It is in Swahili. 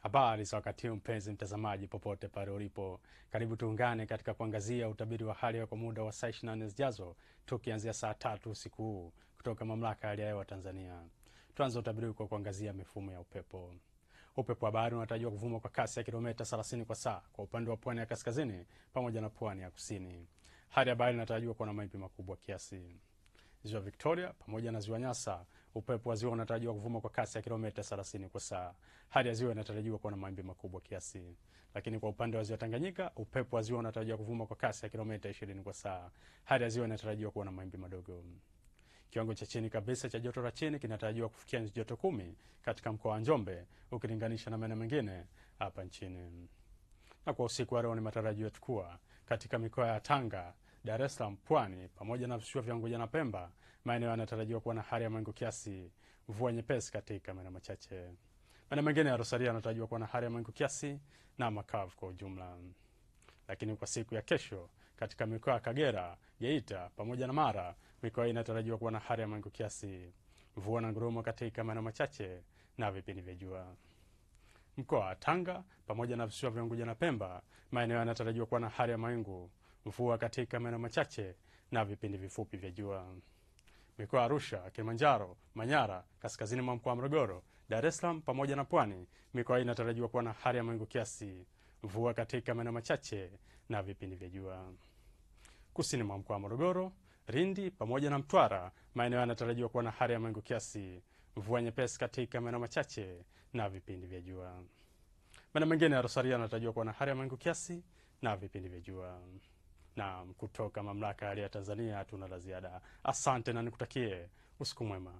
Habari za wakati huu mpenzi mtazamaji, popote pale ulipo, karibu tuungane katika kuangazia utabiri wa hali ya kwa muda wa saa 24 zijazo tukianzia saa tatu usiku huu kutoka mamlaka ya hali ya hewa Tanzania. Tuanze utabiri kwa kuangazia mifumo ya upepo. Upepo wa bahari unatarajiwa kuvuma kwa kasi ya kilomita 30 kwa saa kwa upande wa pwani ya kaskazini pamoja na pwani ya kusini. Hali ya bahari inatarajiwa kuwa na mawimbi makubwa kiasi. Ziwa Victoria pamoja na ziwa Nyasa Upepo wa ziwa unatarajiwa kuvuma kwa kasi ya kilomita 30 kwa saa. Hali ya ziwa inatarajiwa kuwa na mawimbi makubwa kiasi. Lakini kwa upande wa ziwa Tanganyika, upepo wa ziwa unatarajiwa kuvuma kwa kasi ya kilomita 20 kwa saa. Hali ya ziwa inatarajiwa kuwa na mawimbi madogo. Kiwango cha chini kabisa cha joto la chini kinatarajiwa kufikia nyuzi joto kumi katika mkoa wa Njombe ukilinganisha na maeneo mengine hapa nchini. Na kwa usiku wa leo ni matarajio yetu kuwa katika mikoa ya Tanga Dar es Salaam, Pwani pamoja na visiwa vya Unguja na Pemba, maeneo yanatarajiwa kuwa na hali ya mawingu kiasi, mvua nyepesi katika maeneo machache. Maeneo mengine ya Rosaria yanatarajiwa kuwa na hali ya mawingu kiasi na makavu kwa ujumla. Lakini kwa siku ya kesho, katika mikoa ya Kagera, Geita pamoja na Mara, mikoa inatarajiwa kuwa na hali ya mawingu kiasi, mvua na ngurumo katika maeneo machache na vipindi vya jua. Mkoa wa Tanga pamoja na visiwa vya Unguja na Pemba, maeneo yanatarajiwa kuwa na hali ya mawingu mvua katika maeneo machache na vipindi vifupi vya jua. Mikoa Arusha, Kilimanjaro, Manyara, kaskazini mwa mkoa wa Morogoro, Dar es Salaam pamoja na Pwani, mikoa hii inatarajiwa kuwa na hali ya mawingu kiasi, mvua katika maeneo machache na vipindi vya jua. Kusini mwa mkoa wa Morogoro, Lindi pamoja na Mtwara, maeneo yanatarajiwa kuwa na hali ya mawingu kiasi, mvua nyepesi katika maeneo machache na vipindi vya jua. Maeneo mengine ya Rosaria yanatarajiwa kuwa na hali ya mawingu kiasi na vipindi vya jua. Na kutoka mamlaka ya Tanzania hatuna la ziada. Asante na nikutakie usiku mwema.